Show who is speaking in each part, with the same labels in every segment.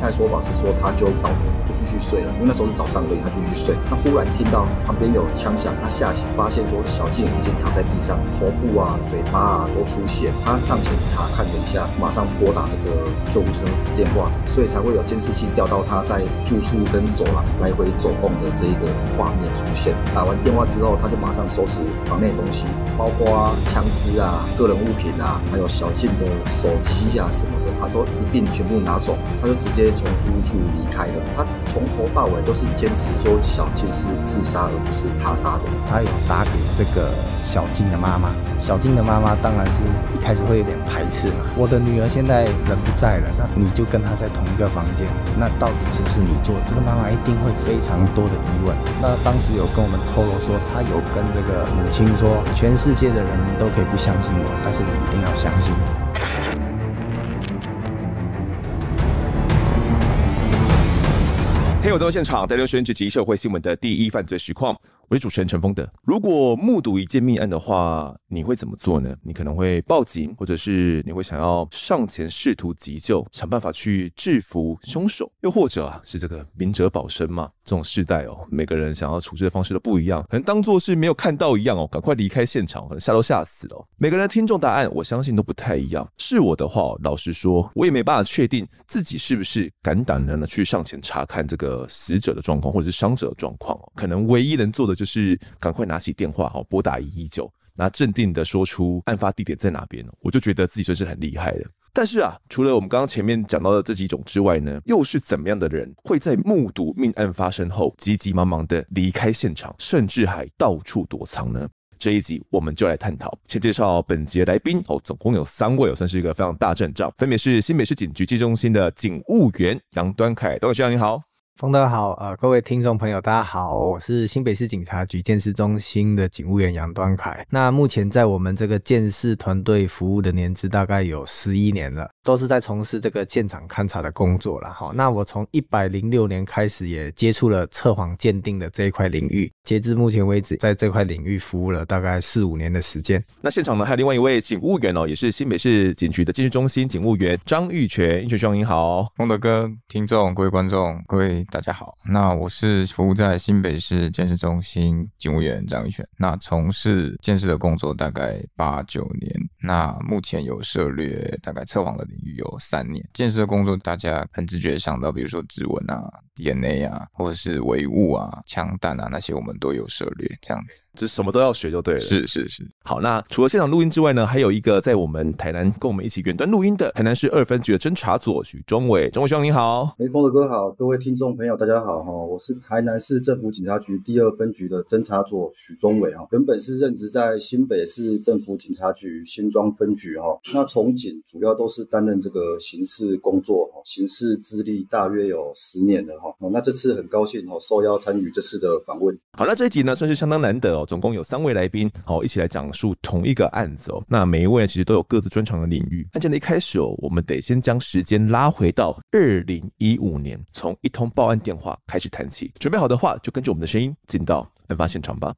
Speaker 1: 太太说法是说，他就倒就继续睡了，因为那时候是早上，而已，他继续睡。他忽然听到旁边有枪响，他吓醒，发现说小静已经躺在地上，头部啊、嘴巴啊都出血。他上前查看了一下，马上拨打这个救护车电话，所以才会有监视器调到他在住处跟走廊来回走动的这一个画面出现。打完电话之后，他就马上收拾房内东西，包括枪支啊、个人物品啊，还有小静的手机啊什么的，他都一并全部拿走，他就直接。从出处离开了，他从头到尾都是坚持说小静是自杀，而不是他杀的。
Speaker 2: 他有打给这个小静的妈妈，小静的妈妈当然是一开始会有点排斥嘛，我的女儿现在人不在了，那你就跟她在同一个房间，那到底是不是你做的？这个妈妈一定会非常多的疑问。那当时有跟我们透露说，他有跟这个母亲说，全世界的人都可以不相信我，但是你一定要相信。
Speaker 3: 欢迎走在现场，带您实时及社会新闻的第一犯罪实况。我是主持人陈峰的。如果目睹一件命案的话，你会怎么做呢？你可能会报警，或者是你会想要上前试图急救，想办法去制服凶手，又或者是这个明哲保身嘛？这种世代哦，每个人想要处置的方式都不一样。可能当做是没有看到一样哦，赶快离开现场，可能吓都吓死了。每个人的听众答案，我相信都不太一样。是我的话，老实说，我也没办法确定自己是不是敢胆胆的去上前查看这个。呃，死者的状况或者是伤者的状况，可能唯一能做的就是赶快拿起电话哈，拨打一一九，那镇定的说出案发地点在哪边。我就觉得自己这是很厉害的。但是啊，除了我们刚刚前面讲到的这几种之外呢，又是怎么样的人会在目睹命案发生后，急急忙忙的离开现场，甚至还到处躲藏呢？这一集我们就来探讨。先介绍本节来宾哦，总共有三位，也算是一个非常大阵仗，分别是新北市警局技中心的警务员杨端凯，端凯先你好。
Speaker 2: 冯德好，呃，各位听众朋友，大家好，我是新北市警察局监视中心的警务员杨端凯。那目前在我们这个监视团队服务的年资大概有十一年了。都是在从事这个现场勘察的工作了。哈。那我从一百零六年开始也接触了测谎鉴定的这一块领域，截至目前为止，在这块领域服务了大概四五年的时间。
Speaker 3: 那现场呢还有另外一位警务员哦，也是新北市警局的技术中心警务员张玉泉，玉泉兄您好。孟德哥，听众各位观众各位大家好，
Speaker 4: 那我是服务在新北市建识中心警务员张玉泉，那从事建识的工作大概八九年。那目前有涉略，大概测谎的领域有三年建设工作，大家很自觉想到，比如说指纹啊。DNA 啊，或者是唯物啊、枪弹啊那些，我们都
Speaker 3: 有涉猎。这样子，就什么都要学就对了。是是是。好，那除了现场录音之外呢，还有一个在我们台南跟我们一起远端录音的台南市二分局的侦查组许忠伟，忠伟兄你好，
Speaker 1: 雷锋的哥好，各位听众朋友大家好哈，我是台南市政府警察局第二分局的侦查组许忠伟哈，原本是任职在新北市政府警察局新庄分局哈，那从警主要都是担任这个刑事工作哈，刑事资历大约有十年的哈。哦，那这次很高兴哦，受邀参与这次的访问。
Speaker 3: 好那这一集呢算是相当难得哦，总共有三位来宾哦，一起来讲述同一个案子哦。那每一位其实都有各自专长的领域。案件的一开始哦，我们得先将时间拉回到二零一五年，从一通报案电话开始谈起。准备好的话，就跟着我们的声音进到案发现场吧。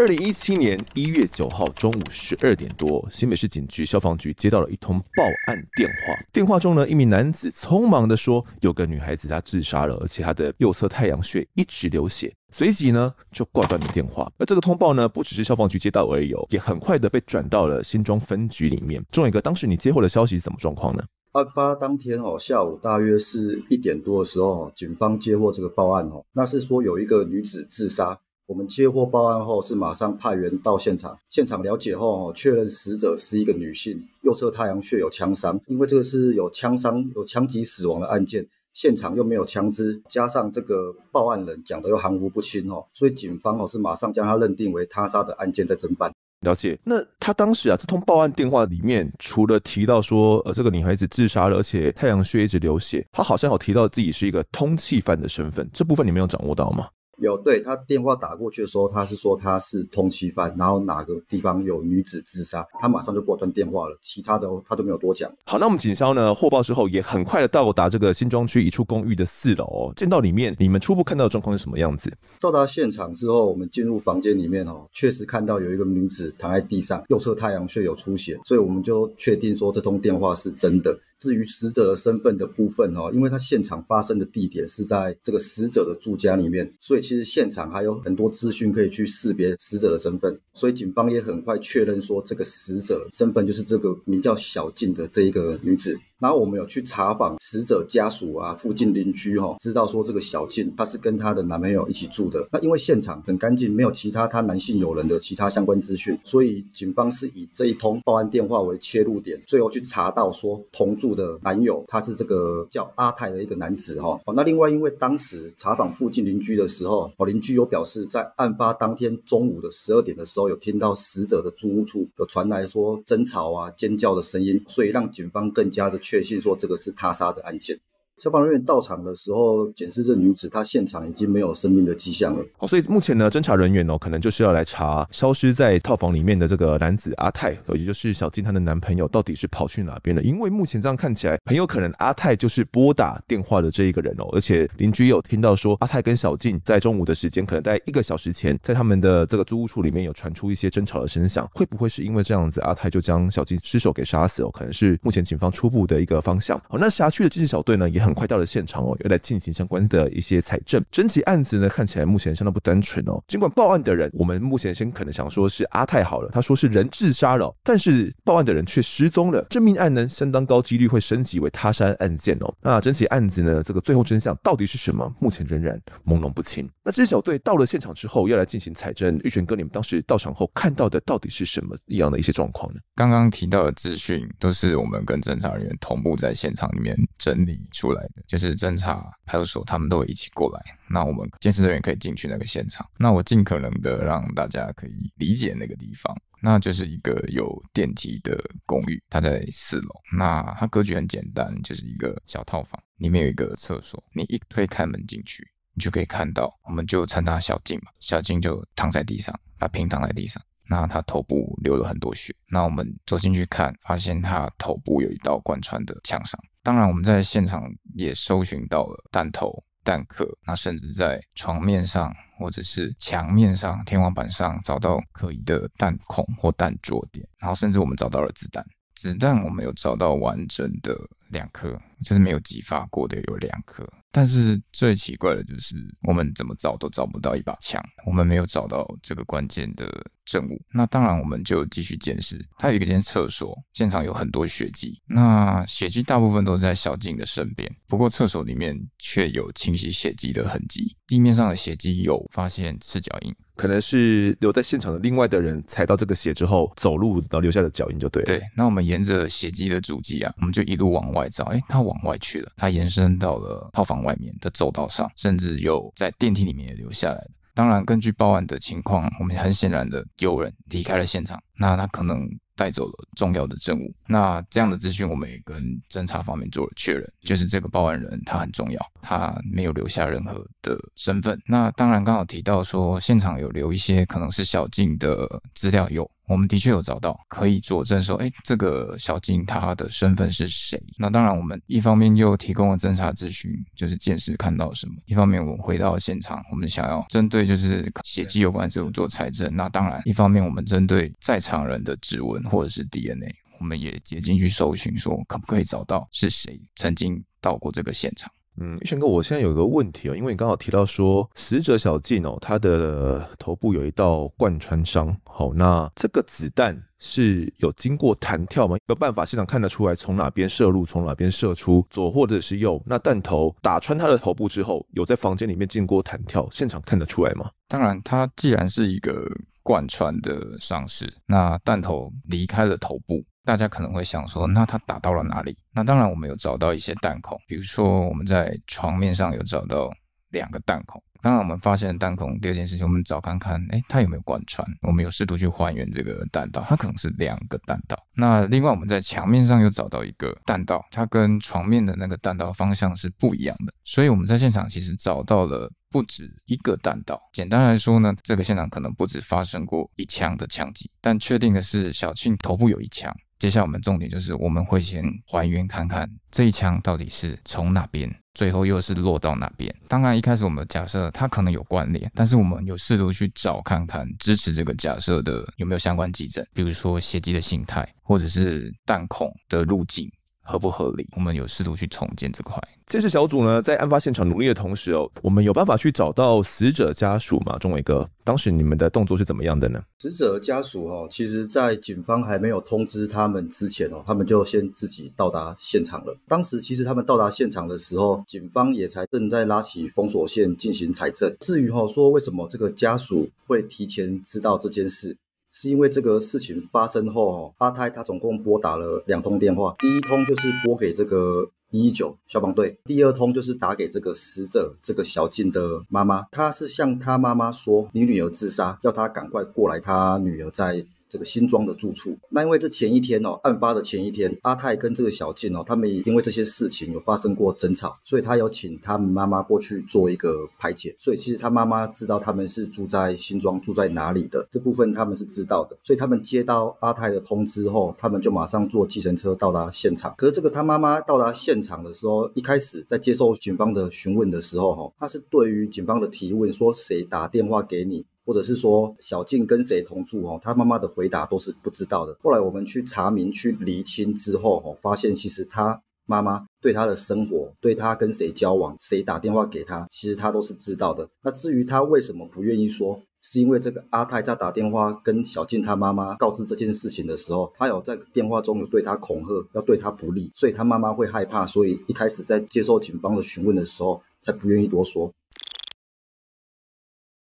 Speaker 3: 二零一七年一月九号中午十二点多，新北市警局消防局接到了一通报案电话。电话中呢，一名男子匆忙的说：“有个女孩子她自杀了，而且她的右侧太阳穴一直流血。”随即呢，就挂断了电话。而这个通报呢，不只是消防局接到而已，也很快的被转到了新庄分局里面。钟伟哥，当时你接获的消息是什么状况呢？
Speaker 1: 案发当天哦，下午大约是一点多的时候，警方接获这个报案哦，那是说有一个女子自杀。我们接获报案后，是马上派员到现场，现场了解后哦，确认死者是一个女性，右侧太阳穴有枪伤。因为这个是有枪伤、有枪击死亡的案件，现场又没有枪支，加上这个报案人讲的又含糊不清哦，所以警方哦是马上将他认定为他杀的案件在侦办。
Speaker 3: 了解。那他当时啊，这通报案电话里面，除了提到说呃这个女孩子自杀了，而且太阳穴一直流血，他好像有提到自己是一个通气犯的身份，这部分你没有掌握到吗？
Speaker 1: 有，对他电话打过去的时候，他是说他是通缉犯，然后哪个地方有女子自杀，他马上就挂断电话了，其他的他都没有多讲。
Speaker 3: 好，那我们警消呢获报之后也很快的到达这个新庄区一处公寓的四楼，见到里面你们初步看到的状况是什么样子？
Speaker 1: 到达现场之后，我们进入房间里面哦，确实看到有一个女子躺在地上，右侧太阳穴有出血，所以我们就确定说这通电话是真的。至于死者的身份的部分哦，因为他现场发生的地点是在这个死者的住家里面，所以其实现场还有很多资讯可以去识别死者的身份，所以警方也很快确认说这个死者身份就是这个名叫小静的这一个女子。然后我们有去查访死者家属啊，附近邻居哈，知道说这个小静她是跟她的男朋友一起住的。那因为现场很干净，没有其他她男性友人的其他相关资讯，所以警方是以这一通报案电话为切入点，最后去查到说同住的男友他是这个叫阿泰的一个男子哈。哦，那另外因为当时查访附近邻居的时候，哦邻居有表示在案发当天中午的十二点的时候有听到死者的住处有传来说争吵啊、尖叫的声音，所以让警方更加的。确信说这个是他杀的案件。消防人员到场的时候，检视这女子，她现场已经没有生命的迹象了。
Speaker 3: 好，所以目前呢，侦查人员哦，可能就是要来查消失在套房里面的这个男子阿泰，也就是小静她的男朋友，到底是跑去哪边了？因为目前这样看起来，很有可能阿泰就是拨打电话的这一个人哦。而且邻居有听到说，阿泰跟小静在中午的时间，可能在一个小时前，在他们的这个租屋处里面有传出一些争吵的声响。会不会是因为这样子，阿泰就将小静失手给杀死？哦，可能是目前警方初步的一个方向。好，那辖区的这支小队呢，也很。很快到了现场哦，要来进行相关的一些采证。整起案子呢，看起来目前相当不单纯哦。尽管报案的人，我们目前先可能想说是阿泰好了，他说是人自杀了，但是报案的人却失踪了。这命案呢，相当高几率会升级为他杀案件哦。那整起案子呢，这个最后真相到底是什么？目前仍然朦胧不清。那这支小队到了现场之后，要来进行采证，玉泉哥，你们当时到场后看到的到底是什么一样的一些状况呢？刚
Speaker 4: 刚提到的资讯都是我们跟侦查人员同步在现场里面整理出来。就是侦查派出所，他们都会一起过来。那我们监视人员可以进去那个现场。那我尽可能的让大家可以理解那个地方。那就是一个有电梯的公寓，它在四楼。那它格局很简单，就是一个小套房，里面有一个厕所。你一推开门进去，你就可以看到，我们就称他小静嘛，小静就躺在地上，他平躺在地上。那他头部流了很多血。那我们走进去看，发现他头部有一道贯穿的枪伤。当然，我们在现场也搜寻到了弹头、弹壳，那甚至在床面上或者是墙面上、天花板上找到可疑的弹孔或弹着点，然后甚至我们找到了子弹。子弹我们有找到完整的两颗，就是没有激发过的有两颗。但是最奇怪的就是，我们怎么找都找不到一把枪，我们没有找到这个关键的证物。那当然，我们就继续监视。它有一个间厕所，现场有很多血迹。那血迹大部分都在小静的身边，不过厕所里面却有清洗血迹的痕迹。地面上的血迹有发现赤脚印。
Speaker 3: 可能是留在现场的另外的人踩到这个鞋之后走路，然后留下的脚印就对了。对，那我们沿着血迹的足迹啊，我们就一路往
Speaker 4: 外找。哎，他往外去了，他延伸到了套房外面的走道上，甚至有在电梯里面也留下来的。当然，根据报案的情况，我们很显然的有人离开了现场，那他可能。带走了重要的证物，那这样的资讯我们也跟侦查方面做了确认，就是这个报案人他很重要，他没有留下任何的身份。那当然刚好提到说，现场有留一些可能是小静的资料有。我们的确有找到可以佐证说，哎，这个小金他的身份是谁？那当然，我们一方面又提供了侦查咨询，就是见识看到什么；一方面，我们回到现场，我们想要针对就是血迹有关这种做财证。那当然，一方面我们针对在场人的指纹或者是 DNA，我们也也进去搜寻，说可不可以找到是谁曾经到过这个现场。
Speaker 3: 嗯，玉泉哥，我现在有一个问题哦，因为你刚好提到说死者小静哦，他的头部有一道贯穿伤。好，那这个子弹是有经过弹跳吗？有办法现场看得出来从哪边射入，从哪边射出，左或者是右？那弹头打穿他的头部之后，有在房间里面经过弹跳，现场看得出来吗？当然，它既然是一个贯穿的伤势，那弹头
Speaker 4: 离开了头部。大家可能会想说，那他打到了哪里？那当然，我们有找到一些弹孔，比如说我们在床面上有找到两个弹孔。当然，我们发现弹孔第二件事情，我们找看看，哎，它有没有贯穿？我们有试图去还原这个弹道，它可能是两个弹道。那另外，我们在墙面上有找到一个弹道，它跟床面的那个弹道方向是不一样的。所以我们在现场其实找到了不止一个弹道。简单来说呢，这个现场可能不止发生过一枪的枪击，但确定的是，小庆头部有一枪。接下来我们重点就是，我们会先还原看看这一枪到底是从哪边，最后又是落到哪边。当然一开始我们假设它可能有关联，但是我们有试图去找看看支持这个假设的有没有相关机证，比如说血迹的形态，或者是弹孔的路径。合不合理？我
Speaker 1: 们
Speaker 3: 有试
Speaker 4: 图去重建这块。
Speaker 3: 这次小组呢，在案发现场努力的同时哦，我们有办法去找到死者家属嘛？钟伟哥，当时你们的动作是怎么样的呢？
Speaker 1: 死者家属哈，其实，在警方还没有通知他们之前哦，他们就先自己到达现场了。当时其实他们到达现场的时候，警方也才正在拉起封锁线进行采证。至于哈，说为什么这个家属会提前知道这件事？是因为这个事情发生后，阿泰他总共拨打了两通电话，第一通就是拨给这个一一九消防队，第二通就是打给这个死者这个小静的妈妈，他是向他妈妈说，你女儿自杀，要她赶快过来，她女儿在。这个新庄的住处，那因为这前一天哦，案发的前一天，阿泰跟这个小静哦，他们因为这些事情有发生过争吵，所以他有请他们妈妈过去做一个排解，所以其实他妈妈知道他们是住在新庄，住在哪里的这部分他们是知道的，所以他们接到阿泰的通知后，他们就马上坐计程车到达现场。可是这个他妈妈到达现场的时候，一开始在接受警方的询问的时候，哈，他是对于警方的提问说谁打电话给你？或者是说小静跟谁同住哦，她妈妈的回答都是不知道的。后来我们去查明、去厘清之后哦，发现其实她妈妈对她的生活、对她跟谁交往、谁打电话给她，其实她都是知道的。那至于她为什么不愿意说，是因为这个阿泰在打电话跟小静她妈妈告知这件事情的时候，他有在电话中有对她恐吓，要对她不利，所以她妈妈会害怕，所以一开始在接受警方的询问的时候才不愿意多说。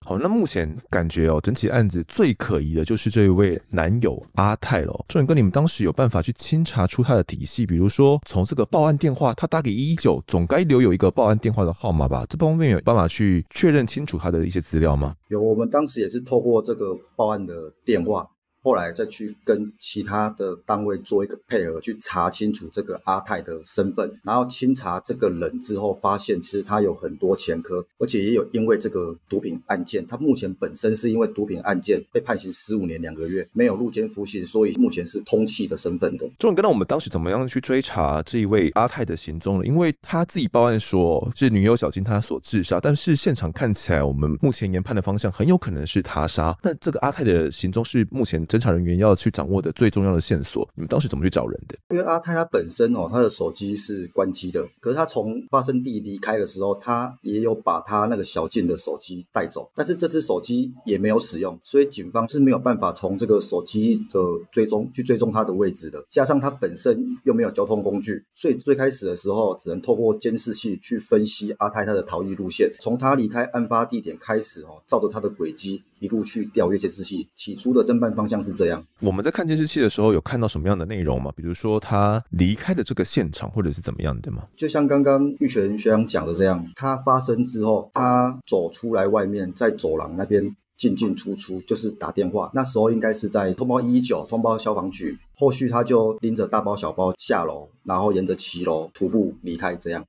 Speaker 3: 好，那目前感觉哦，整起案子最可疑的就是这一位男友阿泰喽。周远哥，你们当时有办法去清查出他的体系？比如说从这个报案电话，他打给119，总该留有一个报案电话的号码吧？这方面有办法去确认清楚他的一些资料吗？
Speaker 1: 有，我们当时也是透过这个报案的电话。后来再去跟其他的单位做一个配合，去查清楚这个阿泰的身份，然后清查这个人之后，发现其实他有很多前科，而且也有因为这个毒品案件，他目前本身是因为毒品案件被判刑十五年两个月，没有入监服刑，所以目前是通缉的身份的。
Speaker 3: 重点跟到我们当时怎么样去追查这一位阿泰的行踪了，因为他自己报案说是女友小金他所自杀，但是现场看起来，我们目前研判的方向很有可能是他杀。那这个阿泰的行踪是目前。侦查人员要去掌握的最重要的线索，你们当时怎么去找人的？
Speaker 1: 因为阿泰他本身哦，他的手机是关机的，可是他从发生地离开的时候，他也有把他那个小静的手机带走，但是这只手机也没有使用，所以警方是没有办法从这个手机的追踪去追踪他的位置的。加上他本身又没有交通工具，所以最开始的时候只能透过监视器去分析阿泰他的逃逸路线，从他离开案发地点开始哦，照着他的轨迹。一路去调阅监视器，起初的侦办方向是这样。
Speaker 3: 我们在看监视器的时候，有看到什么样的内容吗？比如说他离开的这个现场，或者是怎么样的吗？
Speaker 1: 就像刚刚玉泉学长讲的这样，他发生之后，他走出来外面，在走廊那边进进出出，就是打电话。那时候应该是在通报一一九，通报消防局。后续他就拎着大包小包下楼，然后沿着骑楼徒步离开，这样。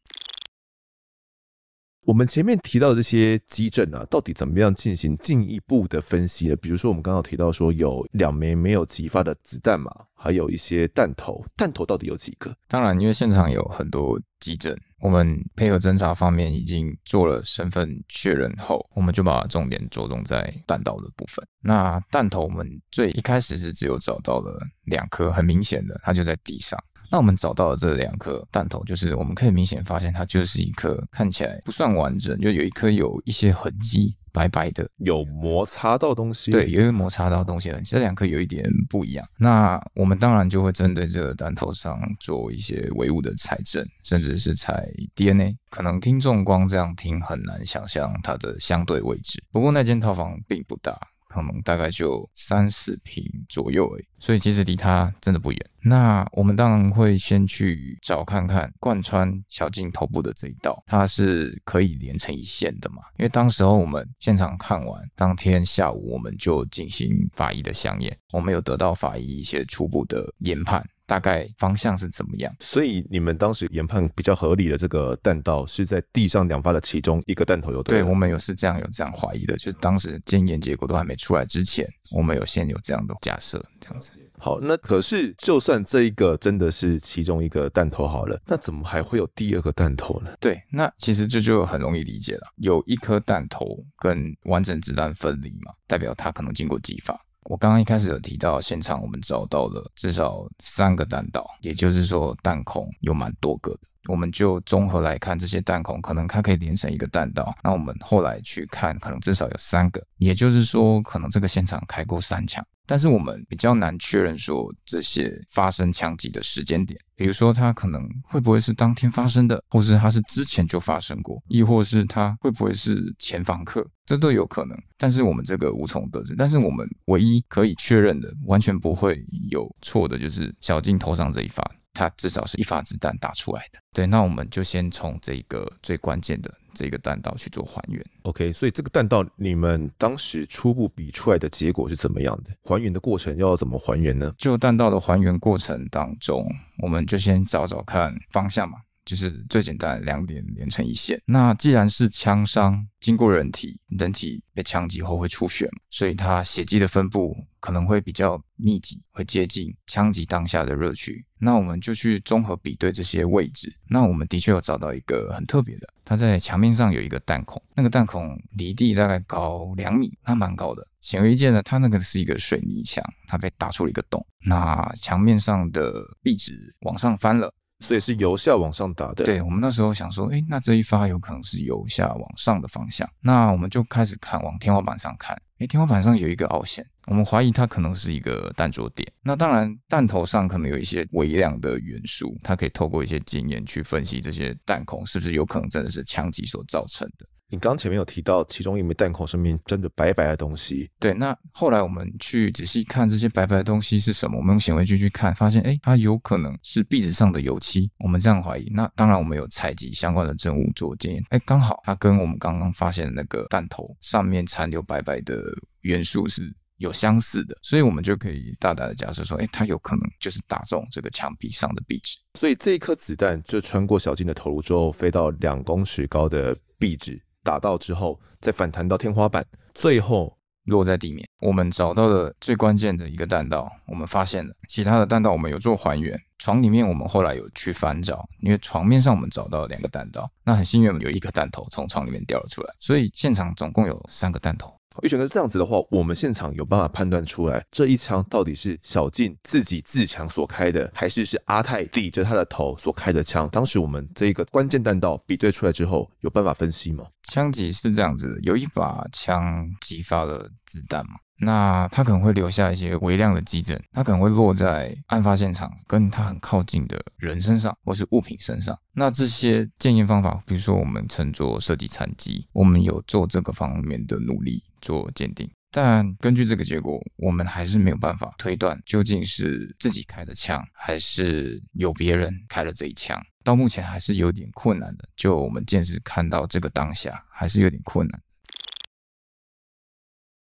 Speaker 3: 我们前面提到的这些基证啊，到底怎么样进行进一步的分析呢？比如说，我们刚刚提到说有两枚没有击发的子弹嘛，还有一些弹头，弹头到底有几个？
Speaker 4: 当然，因为现场有很多。急诊。我们配合侦查方面已经做了身份确认后，我们就把重点着重在弹道的部分。那弹头我们最一开始是只有找到了两颗，很明显的，它就在地上。那我们找到的这两颗弹头，就是我们可以明显发现，它就是一颗看起来不算完整，就有一颗有一些痕迹。白白的，有
Speaker 3: 摩擦到东西，对，因
Speaker 4: 为摩擦到东西了。这两颗有一点不一样，那我们当然就会针对这个弹头上做一些唯物的采证，甚至是采 DNA。可能听众光这样听很难想象它的相对位置。不过那间套房并不大。可能大概就三四平左右已，所以其实离它真的不远。那我们当然会先去找看看贯穿小径头部的这一道，它是可以连成一线的嘛？因为当时候我们现场看完，当天下午我们就进行法医的相验，我们有得
Speaker 3: 到法医一些初步的研判。大概方向是怎么样？所以你们当时研判比较合理的这个弹道是在地上两发的其中一个弹头有对，我们有是这样
Speaker 4: 有这样怀疑的，就是当时检验结果都还没出来之前，我们有先有这样的假设，
Speaker 3: 这样子。好，那可是就算这一个真的是其中一个弹头好了，那怎么还会有第二个弹头呢？对，那其实这就很容易理解了，有一颗弹头
Speaker 4: 跟完整子弹分离嘛，代表它可能经过激发。我刚刚一开始有提到，现场我们找到了至少三个弹道，也就是说弹孔有蛮多个的。我们就综合来看，这些弹孔可能它可以连成一个弹道。那我们后来去看，可能至少有三个，也就是说，可能这个现场开过三枪。但是我们比较难确认说这些发生枪击的时间点，比如说它可能会不会是当天发生的，或是它是之前就发生过，亦或是它会不会是前房客，这都有可能。但是我们这个无从得知。但是我们唯一可以确认的、完全不会有错的，就是小静头上这一发。它至少是一发子弹打出来的。
Speaker 3: 对，那我们就先从这个最关键的这个弹道去做还原。OK，所以这个弹道你们当时初步比出来的结果是怎么样的？还原的过程要怎么
Speaker 4: 还原呢？就弹道的还原过程当中，我们就先找找看方向嘛。就是最简单，两点连成一线。那既然是枪伤，经过人体，人体被枪击后会出血，所以它血迹的分布可能会比较密集，会接近枪击当下的热区。那我们就去综合比对这些位置。那我们的确有找到一个很特别的，它在墙面上有一个弹孔，那个弹孔离地大概高两米，那蛮高的。显而易见的，它那个是一个水泥墙，它被打出了一个洞，那墙面上的壁纸往上翻了。
Speaker 3: 所以是由下往上打
Speaker 4: 的。对，我们那时候想说，哎，那这一发有可能是由下往上的方向，那我们就开始看往天花板上看。哎，天花板上有一个凹陷，我们怀疑它可能是一个弹着点。那当然，弹头上可能有一些微量的元素，它可以透过一些经验去分析这些弹孔是不是有可能真的是枪击所造成的。你刚前面有提到，其中一
Speaker 3: 枚弹孔上面沾着白白的东西。
Speaker 4: 对，那后来我们去仔细看这些白白的东西是什么，我们用显微镜去看，发现哎，它有可能是壁纸上的油漆。我们这样怀疑，那当然我们有采集相关的证物做检验。哎，刚好它跟我们刚刚发现的那个弹头上面残留白白的元素是有相似的，所以我们就可以大胆的假设说，哎，它有可能就是打中这个墙壁上的壁纸。
Speaker 3: 所以这一颗子弹就穿过小金的头颅之后，飞到两公尺高的壁纸。打到之后，再反弹到天花板，最后落在地面。我们找到了最关键的一个弹道，
Speaker 4: 我们发现了。其他的弹道我们有做还原，床里面我们后来有去翻找，因为床面上我们找到两个弹道，那很幸运我们有一个弹头从床里面掉了出来，所以现场总共有三个弹头。
Speaker 3: 玉泉哥这样子的话，我们现场有办法判断出来这一枪到底是小静自己自强所开的，还是是阿泰抵着他的头所开的枪？当时我们这一个关键弹道比对出来之后，有办法分析吗？枪击是这样子，有一把枪击发了子弹。
Speaker 4: 那他可能会留下一些微量的基针，他可能会落在案发现场跟他很靠近的人身上，或是物品身上。那这些鉴定方法，比如说我们乘坐设计残机，我们有做这个方面的努力做鉴定，但根据这个结果，我们还是没有办法推断究竟是自己开的枪，还是有别人开了这一枪。到目前还是有点困难的，就我们见识看到这个当下，还是有点困难。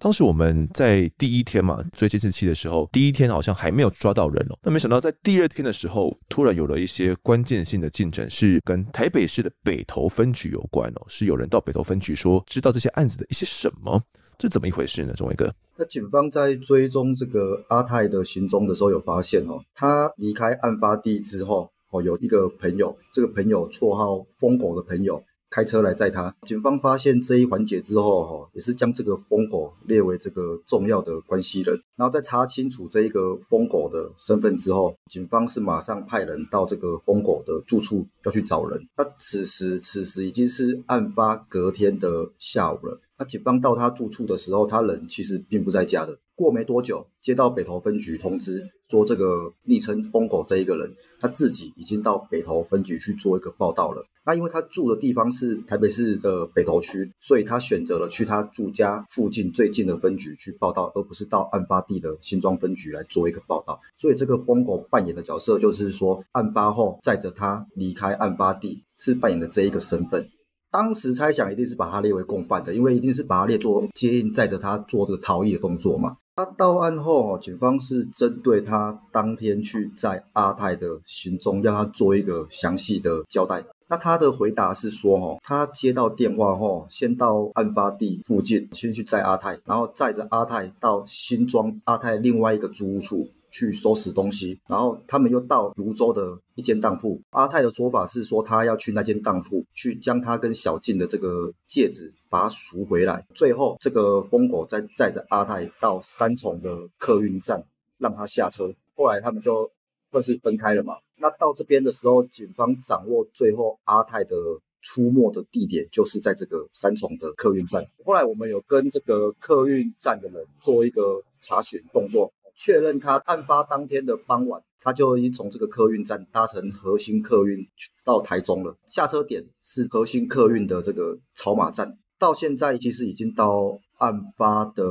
Speaker 3: 当时我们在第一天嘛，追监视器的时候，第一天好像还没有抓到人哦。那没想到在第二天的时候，突然有了一些关键性的进展，是跟台北市的北投分局有关哦。是有人到北投分局说，知道这些案子的一些什么？这怎么一回事呢，钟伟哥？
Speaker 1: 那警方在追踪这个阿泰的行踪的时候，有发现哦，他离开案发地之后，哦有一个朋友，这个朋友绰号疯狗的朋友。开车来载他，警方发现这一环节之后，哈，也是将这个疯狗列为这个重要的关系人。然后在查清楚这一个疯狗的身份之后，警方是马上派人到这个疯狗的住处要去找人。那此时，此时已经是案发隔天的下午了。那警方到他住处的时候，他人其实并不在家的。过没多久，接到北投分局通知，说这个昵称疯狗这一个人，他自己已经到北投分局去做一个报道了。那因为他住的地方是台北市的北投区，所以他选择了去他住家附近最近的分局去报道，而不是到案发地的新庄分局来做一个报道。所以这个疯狗扮演的角色，就是说案发后载着他离开案发地，是扮演的这一个身份。当时猜想一定是把他列为共犯的，因为一定是把他列作接应，载着他做这个逃逸的动作嘛。他到案后，警方是针对他当天去载阿泰的行踪，要他做一个详细的交代。那他的回答是说，哦，他接到电话后，先到案发地附近，先去载阿泰，然后载着阿泰到新庄阿泰另外一个租屋处。去收拾东西，然后他们又到泸州的一间当铺。阿泰的说法是说，他要去那间当铺去将他跟小静的这个戒指把它赎回来。最后，这个疯狗再载着阿泰到三重的客运站，让他下车。后来他们就算是分开了嘛。那到这边的时候，警方掌握最后阿泰的出没的地点就是在这个三重的客运站。后来我们有跟这个客运站的人做一个查询动作。确认他案发当天的傍晚，他就已经从这个客运站搭乘核心客运到台中了。下车点是核心客运的这个草马站。到现在其实已经到案发的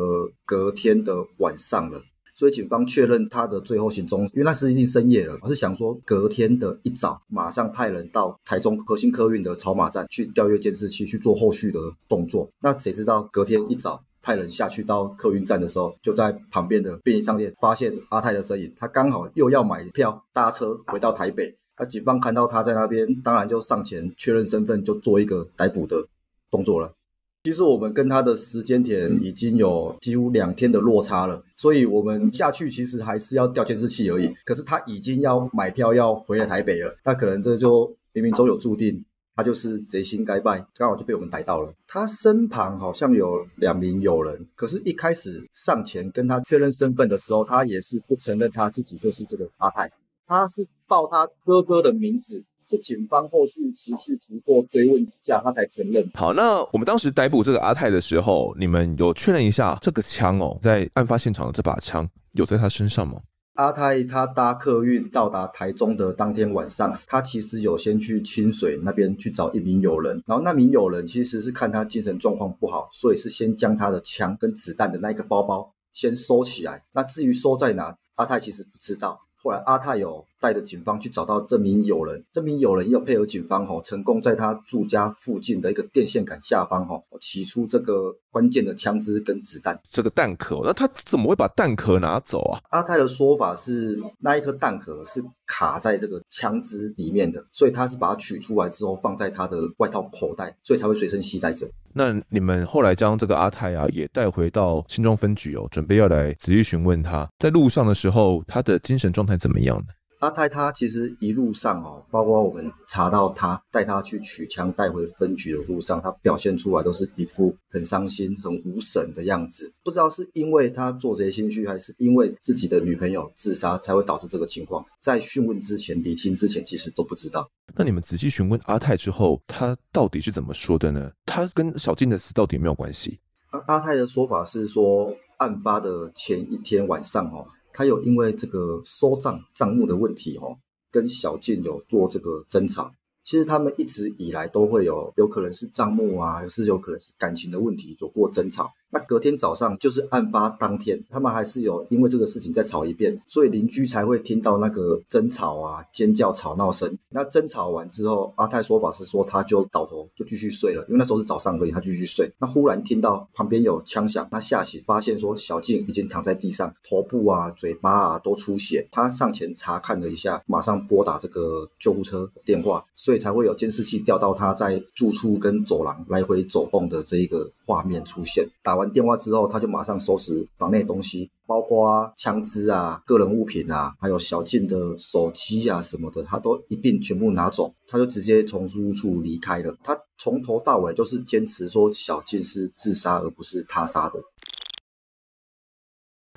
Speaker 1: 隔天的晚上了，所以警方确认他的最后行踪，因为那是已经深夜了。我是想说，隔天的一早马上派人到台中核心客运的草马站去调阅监视器去做后续的动作。那谁知道隔天一早？派人下去到客运站的时候，就在旁边的便利商店发现阿泰的身影。他刚好又要买票搭车回到台北。那警方看到他在那边，当然就上前确认身份，就做一个逮捕的动作了。其实我们跟他的时间点已经有几乎两天的落差了，所以我们下去其实还是要调监视器而已。可是他已经要买票要回来台北了，那可能这就冥冥中有注定。他就是贼心该败，刚好就被我们逮到了。他身旁好像有两名友人，可是，一开始上前跟他确认身份的时候，他也是不承认他自己就是这个阿泰，他是报他哥哥的名字。是警方后续持续逐过追问之下，他才承认。
Speaker 3: 好，那我们当时逮捕这个阿泰的时候，你们有确认一下这个枪哦，在案发现场的这把枪有在他身上吗？
Speaker 1: 阿泰他搭客运到达台中的当天晚上，他其实有先去清水那边去找一名友人，然后那名友人其实是看他精神状况不好，所以是先将他的枪跟子弹的那个包包先收起来。那至于收在哪，阿泰其实不知道。后来阿泰有。带着警方去找到这名友人，这名友人又配合警方，吼，成功在他住家附近的一个电线杆下方，吼，取出这个关键的枪支跟子弹，
Speaker 3: 这个弹壳，那他怎么会把弹壳拿走啊？
Speaker 1: 阿泰的说法是，那一颗弹壳是卡在这个枪支里面的，所以他是把它取出来之后放在他的外套口袋，所以才会随身携带着。
Speaker 3: 那你们后来将这个阿泰啊也带回到青庄分局哦，准备要来仔细询问他，在路上的时候，他的精神状态怎么样呢？
Speaker 1: 阿泰他其实一路上哦，包括我们查到他带他去取枪带回分局的路上，他表现出来都是一副很伤心、很无神的样子。不知道是因为他做贼心虚，还是因为自己的女朋友自杀才会导致这个情况。在讯问之前、理清之前，其实都不知道。
Speaker 3: 那你们仔细询问阿泰之后，他到底是怎么说的呢？他跟小静的死到底有没有关系？
Speaker 1: 阿阿泰的说法是说，案发的前一天晚上哦。还有因为这个收账账目的问题，哦，跟小静有做这个争吵。其实他们一直以来都会有，有可能是账目啊，是有可能是感情的问题，有过争吵。那隔天早上就是案发当天，他们还是有因为这个事情再吵一遍，所以邻居才会听到那个争吵啊、尖叫、吵闹声。那争吵完之后，阿泰说法是说他就倒头就继续睡了，因为那时候是早上而已，他继续睡。那忽然听到旁边有枪响，他吓醒，发现说小静已经躺在地上，头部啊、嘴巴啊都出血。他上前查看了一下，马上拨打这个救护车电话，所以才会有监视器调到他在住处跟走廊来回走动的这一个画面出现。到完电话之后，他就马上收拾房内东西，包括枪支啊、个人物品啊，还有小静的手机啊什么的，他都一并全部拿走，他就直接从住处离开了。他从头到尾就是坚持说小静是自杀，而不是他杀的。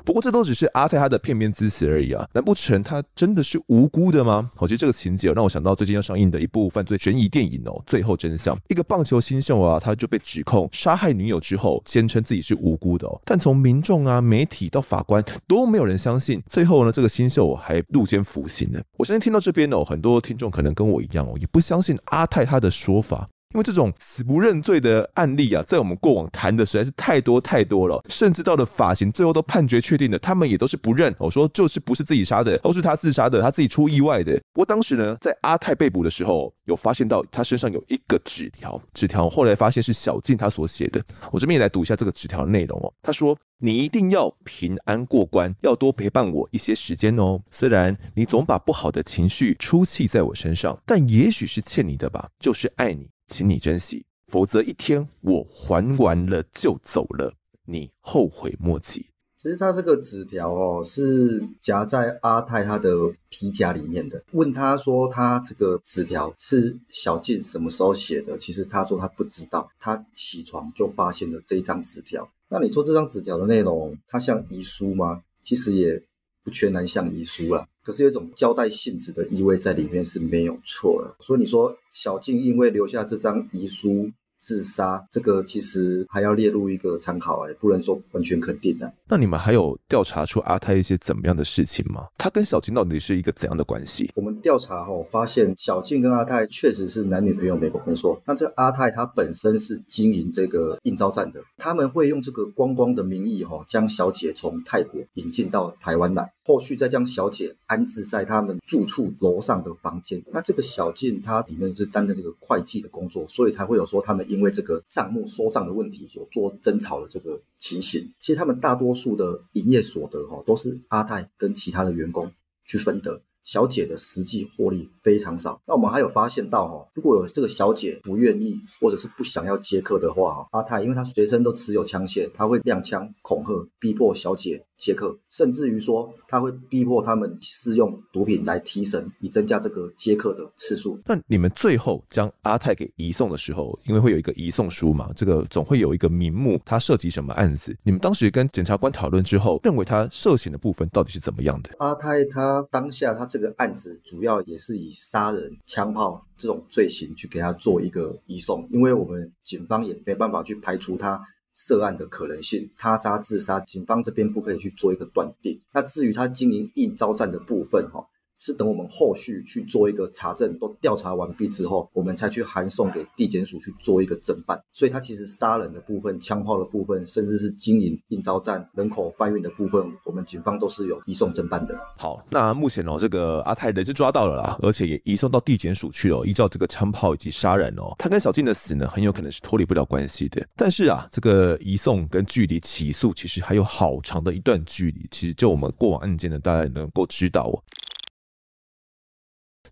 Speaker 3: 不过这都只是阿泰他的片面之词而已啊！难不成他真的是无辜的吗？我觉得这个情节让我想到最近要上映的一部犯罪悬疑电影哦，《最后真相》。一个棒球新秀啊，他就被指控杀害女友之后，坚称自己是无辜的哦，但从民众啊、媒体到法官都没有人相信。最后呢，这个新秀还入监服刑呢。我相信听到这边哦，很多听众可能跟我一样哦，也不相信阿泰他的说法。因为这种死不认罪的案例啊，在我们过往谈的实在是太多太多了，甚至到了法庭最后都判决确定了，他们也都是不认。我说就是不是自己杀的，都是他自杀的，他自己出意外的。我当时呢，在阿泰被捕的时候，有发现到他身上有一个纸条，纸条后来发现是小静他所写的。我这边也来读一下这个纸条内容哦。他说：“你一定要平安过关，要多陪伴我一些时间哦。虽然你总把不好的情绪出气在我身上，但也许是欠你的吧，就是爱你。”请你珍惜，否则一天我还完了就走了，你后悔莫及。
Speaker 1: 其实他这个纸条哦，是夹在阿泰他的皮夹里面的。问他说，他这个纸条是小静什么时候写的？其实他说他不知道，他起床就发现了这张纸条。那你说这张纸条的内容，它像遗书吗？其实也。不全像遗书了，可是有一种交代性质的意味在里面是没有错的。所以你说小静因为留下这张遗书。自杀这个其实还要列入一个参考哎，不能说完全肯定的。
Speaker 3: 那你们还有调查出阿泰一些怎么样的事情吗？他跟小静到底是一个怎样的关系？
Speaker 1: 我们调查后发现，小静跟阿泰确实是男女朋友，没有错。那这阿泰他本身是经营这个应招站的，他们会用这个观光的名义哈，将小姐从泰国引进到台湾来，后续再将小姐安置在他们住处楼上的房间。那这个小静她里面是担任这个会计的工作，所以才会有说他们。因为这个账目收账的问题有做争吵的这个情形，其实他们大多数的营业所得哈都是阿泰跟其他的员工去分得。小姐的实际获利非常少。那我们还有发现到哈，如果有这个小姐不愿意或者是不想要接客的话哈，阿泰因为他随身都持有枪械，他会亮枪恐吓逼迫小姐接客，甚至于说他会逼迫他们试用毒品来提神，以增加这个接客的次数。那
Speaker 3: 你们最后将阿泰给移送的时候，因为会有一个移送书嘛，这个总会有一个名目，它涉及什么案子？你们当时跟检察官讨论之后，认为他涉嫌的部分到底是怎么样的？
Speaker 1: 阿泰他当下他。这个案子主要也是以杀人、枪炮这种罪行去给他做一个移送，因为我们警方也没办法去排除他涉案的可能性，他杀、自杀，警方这边不可以去做一个断定。那至于他经营易招战的部分，哈。是等我们后续去做一个查证，都调查完毕之后，我们才去函送给地检署去做一个侦办。所以，他其实杀人的部分、枪炮的部分，甚至是经营印钞站、人口贩运的部分，我们警方都是有移送侦办的。好，
Speaker 3: 那目前哦，这个阿泰人是抓到了啦，而且也移送到地检署去了。依照这个枪炮以及杀人哦，他跟小静的死呢，很有可能是脱离不了关系的。但是啊，这个移送跟距离起诉，其实还有好长的一段距离。其实，就我们过往案件的大家也能够知道哦。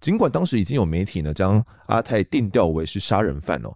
Speaker 3: 尽管当时已经有媒体呢将阿泰定调为是杀人犯哦。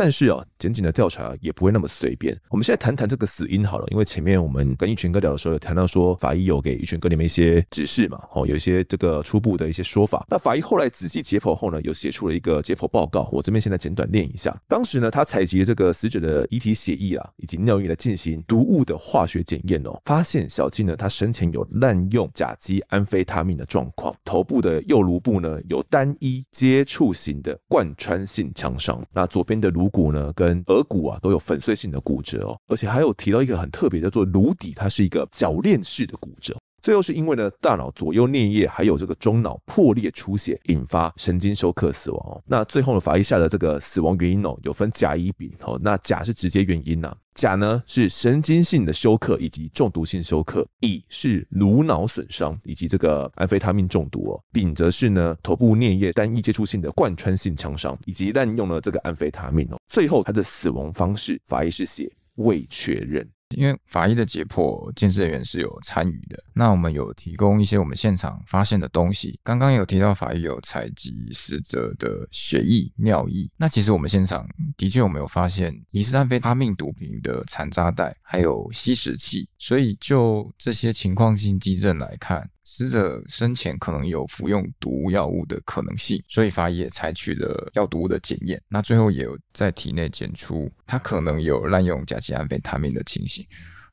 Speaker 3: 但是啊，严谨的调查也不会那么随便。我们现在谈谈这个死因好了，因为前面我们跟一群哥聊的时候有谈到，说法医有给一群哥你们一些指示嘛，哦，有一些这个初步的一些说法。那法医后来仔细解剖后呢，又写出了一个解剖报告。我这边现在简短念一下。当时呢，他采集这个死者的遗体血液啊，以及尿液来进行毒物的化学检验哦，发现小静呢，她生前有滥用甲基安非他命的状况。头部的右颅部呢，有单一接触型的贯穿性枪伤。那左边的颅。骨呢，跟额骨啊都有粉碎性的骨折哦，而且还有提到一个很特别，叫做颅底，它是一个铰链式的骨折。最后是因为呢，大脑左右颞叶还有这个中脑破裂出血，引发神经休克死亡哦。那最后呢，法医下的这个死亡原因哦，有分甲乙丙哦。那甲是直接原因呐，甲呢是神经性的休克以及中毒性休克；乙是颅脑损伤以及这个安非他命中毒哦；丙则是呢头部颞叶单一接触性的贯穿性枪伤以及滥用了这个安非他命哦。最后他的死亡方式，法医是写未确
Speaker 4: 认。因为法医的解剖，鉴识人员是有参与的。那我们有提供一些我们现场发现的东西。刚刚有提到法医有采集死者的血液、尿液。那其实我们现场的确我们有发现疑似安非他命毒品的残渣袋，还有吸食器。所以就这些情况性基证来看。死者生前可能有服用毒药物的可能性，所以法医也采取了药毒物的检验。那最后也有在体内检出他可能有滥用甲基安非他命的情形。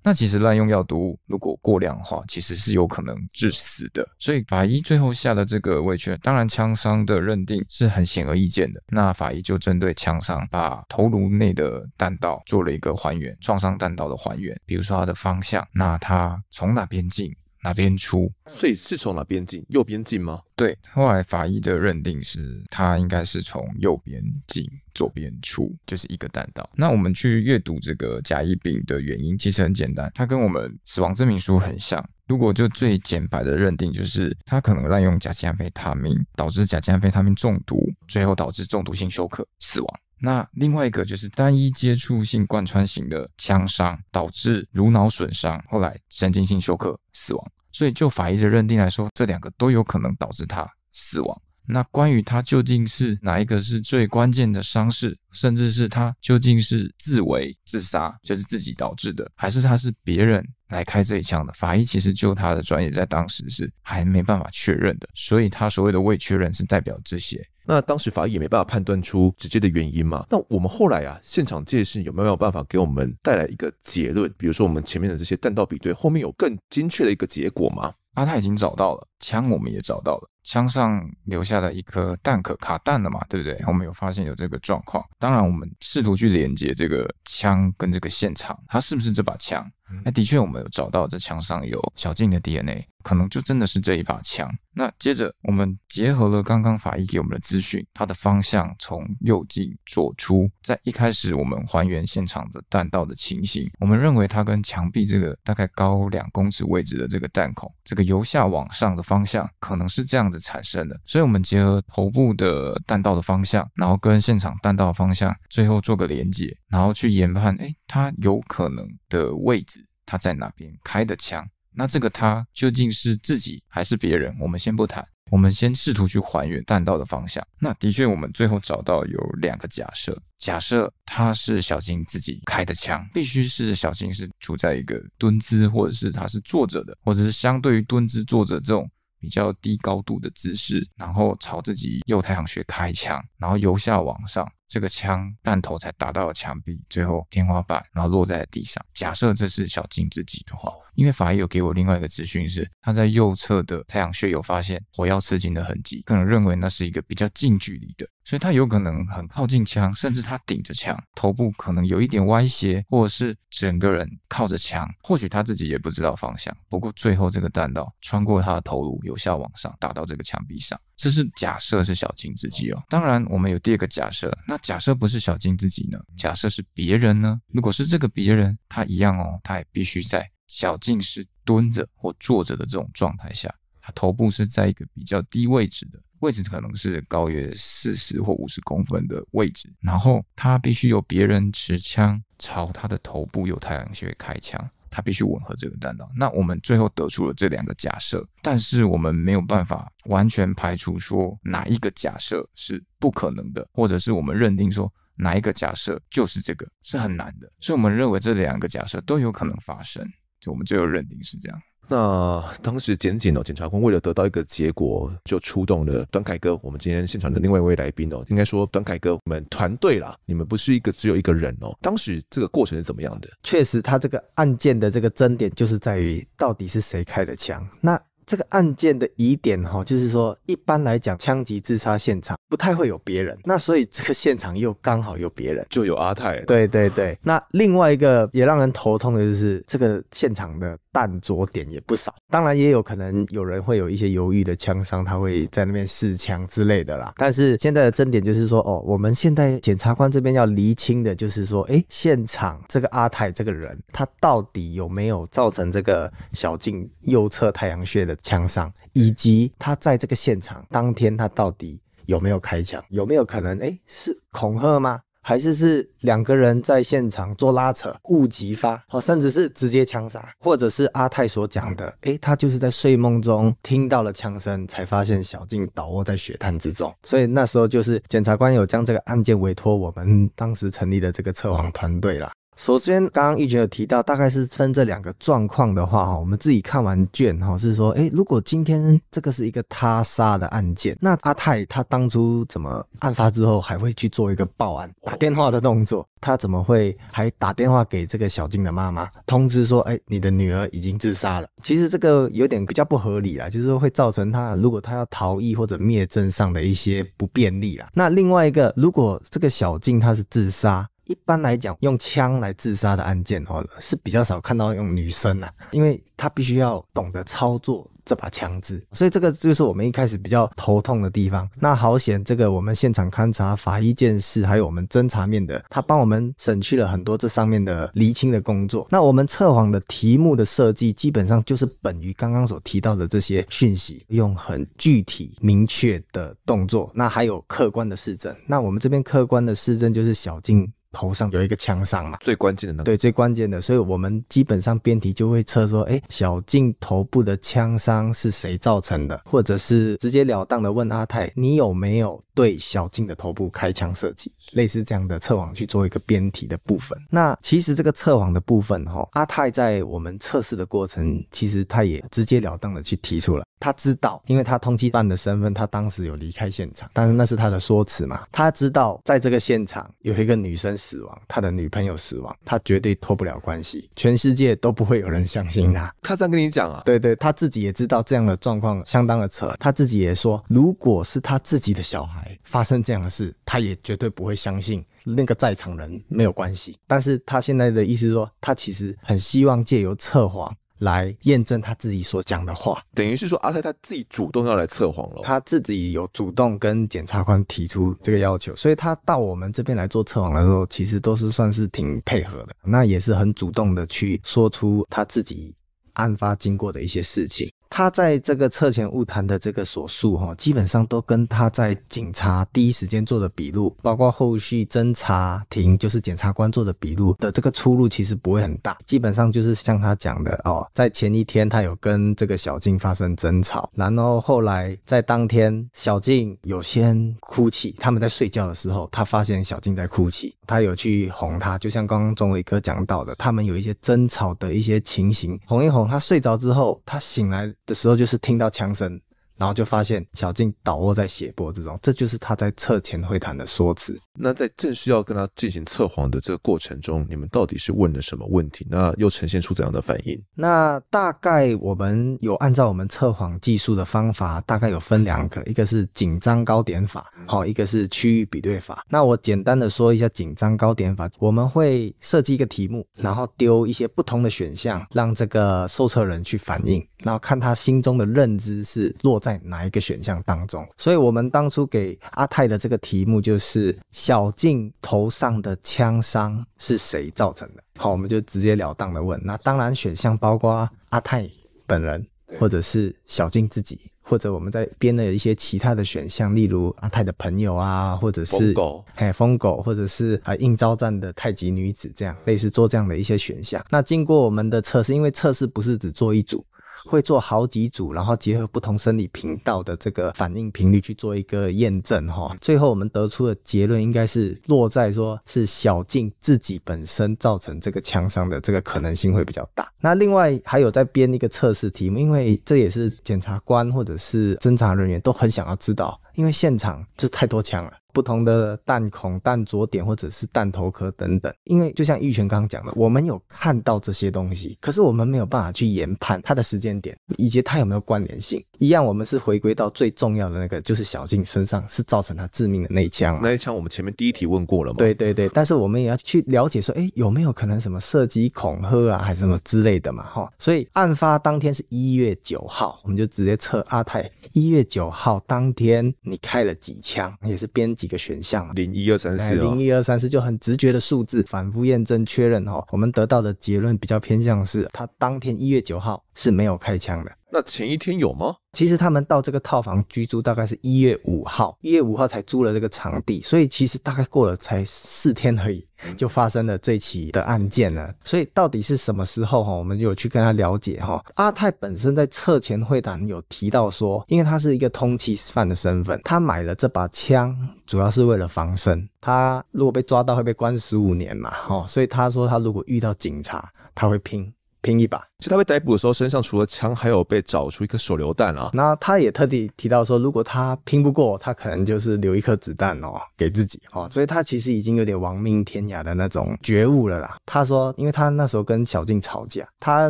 Speaker 4: 那其实滥用药毒物如果过量的话，其实是有可能致死的。所以法医最后下的这个位劝，当然枪伤的认定是很显而易见的。那法医就针对枪伤，把头颅内的弹道做了一个还原，创伤弹道的还原，比如说它的方向，那它从哪边进？哪边出？
Speaker 3: 所以是从哪边进？右边进吗？
Speaker 4: 对，后来法医的认定是，他应该是从右边进，左边出，就是一个弹道。那我们去阅读这个甲乙丙的原因，其实很简单，它跟我们死亡证明书很像。如果就最简白的认定，就是他可能滥用甲基安非他命，导致甲基安非他命中毒，最后导致中毒性休克死亡。那另外一个就是单一接触性贯穿型的枪伤，导致颅脑损伤，后来神经性休克死亡。所以，就法医的认定来说，这两个都有可能导致他死亡。那关于他究竟是哪一个是最关键的伤势，甚至是他究竟是自为自杀，就是自己导致的，还是他是别人来开这一枪的？法医其实就他的专业，在当时是还没
Speaker 3: 办法确认的，所以他所谓的未确认是代表这些。那当时法医也没办法判断出直接的原因嘛？那我们后来啊，现场借势有没有办法给我们带来一个结论？比如说我们前面的这些弹道比对，后面有更精确的一个结果吗？阿泰已经找到了
Speaker 4: 枪，我们也找到了。枪上留下的一颗弹壳卡弹了嘛，对不对？我们有发现有这个状况。当然，我们试图去连接这个枪跟这个现场，它是不是这把枪？那的确，我们有找到这枪上有小静的 DNA，可能就真的是这一把枪。那接着，我们结合了刚刚法医给我们的资讯，它的方向从右进左出。在一开始，我们还原现场的弹道的情形，我们认为它跟墙壁这个大概高两公尺位置的这个弹孔，这个由下往上的方向可能是这样子。产生的，所以我们结合头部的弹道的方向，然后跟现场弹道方向最后做个连接，然后去研判，哎，他有可能的位置他在哪边开的枪？那这个他究竟是自己还是别人？我们先不谈，我们先试图去还原弹道的方向。那的确，我们最后找到有两个假设：假设他是小金自己开的枪，必须是小金是处在一个蹲姿，或者是他是坐着的，或者是相对于蹲姿坐着这种。比较低高度的姿势，然后朝自己右太阳穴开枪，然后由下往上。这个枪弹头才打到了墙壁，最后天花板，然后落在了地上。假设这是小金自己的话，因为法医有给我另外一个资讯是，他在右侧的太阳穴有发现火药刺进的痕迹，可能认为那是一个比较近距离的，所以他有可能很靠近枪，甚至他顶着枪，头部可能有一点歪斜，或者是整个人靠着墙，或许他自己也不知道方向。不过最后这个弹道穿过他的头颅，由下往上打到这个墙壁上。这是假设是小金自己哦，当然我们有第二个假设，那假设不是小金自己呢？假设是别人呢？如果是这个别人，他一样哦，他也必须在小金是蹲着或坐着的这种状态下，他头部是在一个比较低位置的位置，可能是高约四十或五十公分的位置，然后他必须有别人持枪朝他的头部有太阳穴开枪。它必须吻合这个弹道。那我们最后得出了这两个假设，但是我们没有办法完全排除说哪一个假设是不可能的，或者是我们认定说哪一个假设就是这个是很难的。所以我们认为这两个假设都有可能发生，就我们最后认定是这样。
Speaker 3: 那当时检警哦，检察官为了得到一个结果，就出动了端凯哥，我们今天现场的另外一位来宾哦，应该说端凯哥，我们团队啦，你们不是一个只有一个人哦。当时这个过程是怎么样的？确实，他这个
Speaker 2: 案件的这个争点就是在于到底是谁开的枪。那。这个案件的疑点哈，就是说，一般来讲，枪击自杀现场不太会有别人，那所以这个现场又刚好有别人，就有阿泰。对对对，那另外一个也让人头痛的就是这个现场的弹着点也不少，当然也有可能有人会有一些犹豫的枪伤，他会在那边试枪之类的啦。但是现在的争点就是说，哦，我们现在检察官这边要厘清的就是说，哎，现场这个阿泰这个人，他到底有没有造成这个小静右侧太阳穴的？枪伤，以及他在这个现场当天他到底有没有开枪，有没有可能哎是恐吓吗？还是是两个人在现场做拉扯误击发，哦甚至是直接枪杀，或者是阿泰所讲的诶，他就是在睡梦中听到了枪声，才发现小静倒卧在血滩之中，所以那时候就是检察官有将这个案件委托我们当时成立的这个测谎团队啦，首先，刚刚玉直有提到，大概是分这两个状况的话哈，我们自己看完卷哈，是说，哎，如果今天这个是一个他杀的案件，那阿泰他当初怎么案发之后还会去做一个报案打电话的动作？他怎么会还打电话给这个小静的妈妈，通知说，哎，你的女儿已经自杀了？其实这个有点比较不合理啊，就是说会造成他如果他要逃逸或者灭证上的一些不便利啊。那另外一个，如果这个小静她是自杀。一般来讲，用枪来自杀的案件哦是比较少看到用女生啊，因为她必须要懂得操作这把枪支，所以这个就是我们一开始比较头痛的地方。那好险，这个我们现场勘查、法医鉴识，还有我们侦查面的，他帮我们省去了很多这上面的厘清的工作。那我们测谎的题目的设计，基本上就是本于刚刚所提到的这些讯息，用很具体明确的动作，那还有客观的示证。那我们这边客观的示证就是小静。头上有一个枪伤嘛？
Speaker 3: 最关键的呢？对，
Speaker 2: 最关键的。所以，我们基本上辩题就会测说，哎，小静头部的枪伤是谁造成的？或者是直截了当的问阿泰，你有没有对小静的头部开枪射击？类似这样的测谎去做一个编题的部分。那其实这个测谎的部分，哈，阿泰在我们测试的过程，其实他也直截了当的去提出来。他知道，因为他通缉犯的身份，他当时有离开现场，但是那是他的说辞嘛？他知道，在这个现场有一个女生死亡，他的女朋友死亡，他绝对脱不了关系，全世界都不会有人相信他。他这样跟你讲啊？对对，他自己也知道这样的状况相当的扯，他自己也说，如果是他自己的小孩发生这样的事，他也绝对不会相信那个在场人没有关系。但是他现在的意思说，他其实很希望借由测谎。来验证他自己所讲的话，等于是说阿泰他自己主动要来测谎了，他自己有主动跟检察官提出这个要求，所以他到我们这边来做测谎的时候，其实都是算是挺配合的，那也是很主动的去说出他自己案发经过的一些事情。他在这个策前误谈的这个所述，哈，基本上都跟他在警察第一时间做的笔录，包括后续侦查庭就是检察官做的笔录的这个出入其实不会很大，基本上就是像他讲的哦，在前一天他有跟这个小静发生争吵，然后后来在当天小静有先哭泣，他们在睡觉的时候，他发现小静在哭泣，他有去哄她，就像刚刚钟伟哥讲到的，他们有一些争吵的一些情形，哄一哄她睡着之后，他醒来。的时候就是听到枪声，然后就发现小静倒卧在血泊之中，这就是他在测前会谈的说辞。
Speaker 3: 那在正需要跟他进行测谎的这个过程中，你们到底是问了什么问题？那又呈现出怎样的反应？
Speaker 2: 那大概我们有按照我们测谎技术的方法，大概有分两个，一个是紧张高点法，好，一个是区域比对法。那我简单的说一下紧张高点法，我们会设计一个题目，然后丢一些不同的选项，让这个受测人去反应。那看他心中的认知是落在哪一个选项当中，所以我们当初给阿泰的这个题目就是小静头上的枪伤是谁造成的？好，我们就直截了当的问。那当然选项包括阿泰本人，或者是小静自己，或者我们在编的有一些其他的选项，例如阿泰的朋友啊，或者是疯狗，哎疯狗，或者是啊应招站的太极女子这样类似做这样的一些选项。那经过我们的测试，因为测试不是只做一组。会做好几组，然后结合不同生理频道的这个反应频率去做一个验证哈。最后我们得出的结论应该是落在说是小静自己本身造成这个枪伤的这个可能性会比较大。那另外还有在编一个测试题目，因为这也是检察官或者是侦查人员都很想要知道，因为现场这太多枪了。不同的弹孔、弹着点或者是弹头壳等等，因为就像玉泉刚刚讲的，我们有看到这些东西，可是我们没有办法去研判它的时间点以及它有没有关联性。一样，我们是回归到最重要的那个，就是小静身上是造成他致命的那一枪。
Speaker 3: 那一枪我们前面第一题
Speaker 2: 问过了嘛？对对对，但是我们也要去了解说，哎，有没有可能什么射击恐吓啊，还是什么之类的嘛？哈，所以案发当天是一月九号，我们就直接测阿泰一月九号当天你开了几枪，也是编辑。一个选项，零一二三四，零一二三四就很直觉的数字，反复验证确认哦。我们得到的结论比较偏向是他当天一月九号。是没有开枪的。
Speaker 3: 那前一天有吗？
Speaker 2: 其实他们到这个套房居住大概是一月五号，一月五号才租了这个场地，所以其实大概过了才四天而已，就发生了这起的案件了。所以到底是什么时候哈？我们就有去跟他了解哈。阿泰本身在测前会谈有提到说，因为他是一个通缉犯的身份，他买了这把枪主要是为了防身。他如果被抓到会被关十五年嘛，哈，所以他说他如果遇到警察，他会拼
Speaker 3: 拼一把。其实他被逮捕的时候，身上除了枪，还有被找出一颗手榴弹啊。
Speaker 2: 那他也特地提到说，如果他拼不过，他可能就是留一颗子弹哦 给自己哦。所以他其实已经有点亡命天涯的那种觉悟了啦。他说，因为他那时候跟小静吵架，他